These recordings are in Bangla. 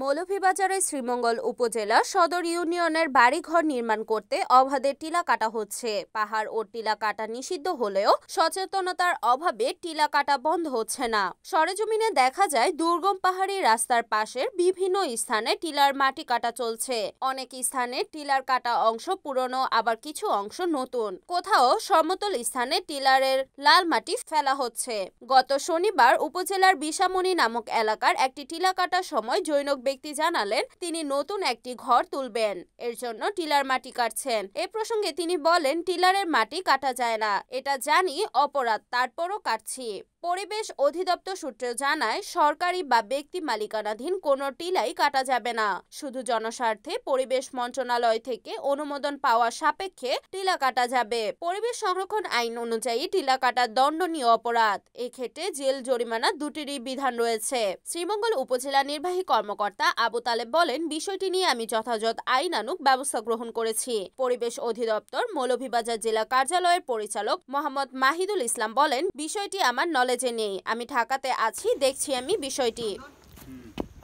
মৌলভীবাজারের শ্রীমঙ্গল উপজেলা সদর ইউনিয়নের বাড়িঘর নির্মাণ করতে অবাধে টিলা কাটা হচ্ছে পাহাড় ও টিলা কাটা নিষিদ্ধ হলেও সচেতনতার অভাবে টিলা কাটা বন্ধ হচ্ছে না সরেজমিনে দেখা যায় দুর্গম পাহাড়ি রাস্তার পাশের বিভিন্ন স্থানে টিলার মাটি কাটা চলছে অনেক স্থানে টিলার কাটা অংশ পুরনো আবার কিছু অংশ নতুন কোথাও সমতল স্থানে টিলারের লাল মাটি ফেলা হচ্ছে গত শনিবার উপজেলার বিশামণি নামক এলাকার একটি টিলা কাটার সময় জৈনক ব্যক্তি জানালেন তিনি নতুন একটি ঘর তুলবেন এর জন্য টিলার মাটি কাটছেন এ প্রসঙ্গে তিনি বলেন টিলারের মাটি কাটা যায় না এটা জানি অপরাধ তারপরও কাটছি পরিবেশ অধিদপ্তর সূত্রে জানায় সরকারি বা ব্যক্তি মালিকানাধীন কোনো টিলাই কাটা যাবে না শুধু জনস্বার্থে পরিবেশ মন্ত্রণালয় থেকে অনুমোদন পাওয়া সাপেক্ষে টিলা কাটা যাবে পরিবেশ সংরক্ষণ আইন অনুযায়ী টিলা কাটা দণ্ডনীয় অপরাধ এক্ষেত্রে জেল জরিমানা দুটিরই বিধান রয়েছে শ্রীমঙ্গল উপজেলা নির্বাহী কর্মকর্তা আবু তালেব বলেন বিষয়টি নিয়ে আমি যথাযথ আইনানুক ব্যবস্থা গ্রহণ করেছি পরিবেশ অধিদপ্তর মৌলভীবাজার জেলা কার্যালয়ের পরিচালক মোহাম্মদ মাহিদুল ইসলাম বলেন বিষয়টি আমার নলেজ কলেজে নেই আমি ঢাকাতে আছি দেখছি আমি বিষয়টি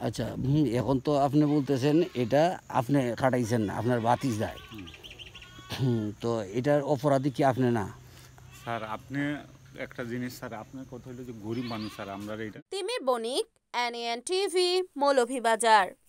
আচ্ছা এখন তো আপনি বলতেছেন এটা আপনি কাটাইছেন না আপনার বাতিস দেয় তো এটার অপরাধী কি আপনি না স্যার আপনি একটা জিনিস স্যার আপনার কথা হলো যে গরিব মানুষ স্যার আমরা এটা তিমির বণিক এনএন টিভি বাজার